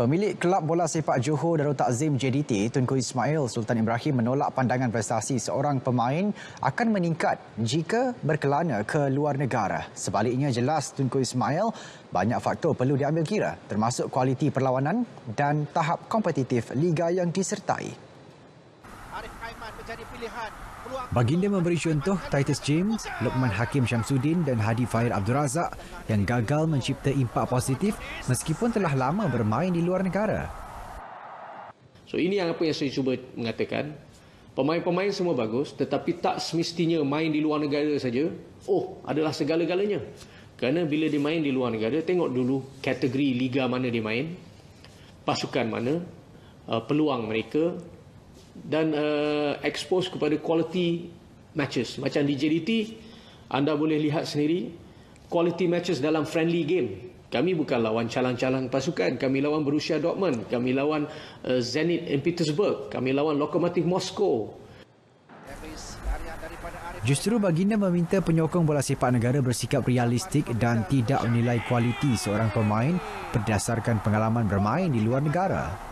Pemilik Kelab Bola Sepak Johor Darul Takzim JDT Tunku Ismail Sultan Ibrahim menolak pandangan prestasi seorang pemain akan meningkat jika berkelana ke luar negara. Sebaliknya jelas Tunku Ismail banyak faktor perlu diambil kira termasuk kualiti perlawanan dan tahap kompetitif liga yang disertai. Baginda memberi contoh Titus James, Lokman Hakim Syamsuddin dan Hadi Fahir Abdul Razak yang gagal mencipta impak positif meskipun telah lama bermain di luar negara. So ini yang apa yang saya cuba mengatakan. Pemain-pemain semua bagus tetapi tak semestinya main di luar negara saja. Oh, adalah segala-galanya. Kerana bila dia main di luar negara, tengok dulu kategori liga mana dia main, pasukan mana, uh, peluang mereka, dan uh, expose kepada quality matches macam di JDT anda boleh lihat sendiri quality matches dalam friendly game kami bukan lawan calang-calang pasukan kami lawan Borussia Dortmund kami lawan uh, Zenit in Petersburg kami lawan Lokomotiv Moscow Justru baginda meminta penyokong bola sepak negara bersikap realistik dan tidak menilai kualiti seorang pemain berdasarkan pengalaman bermain di luar negara.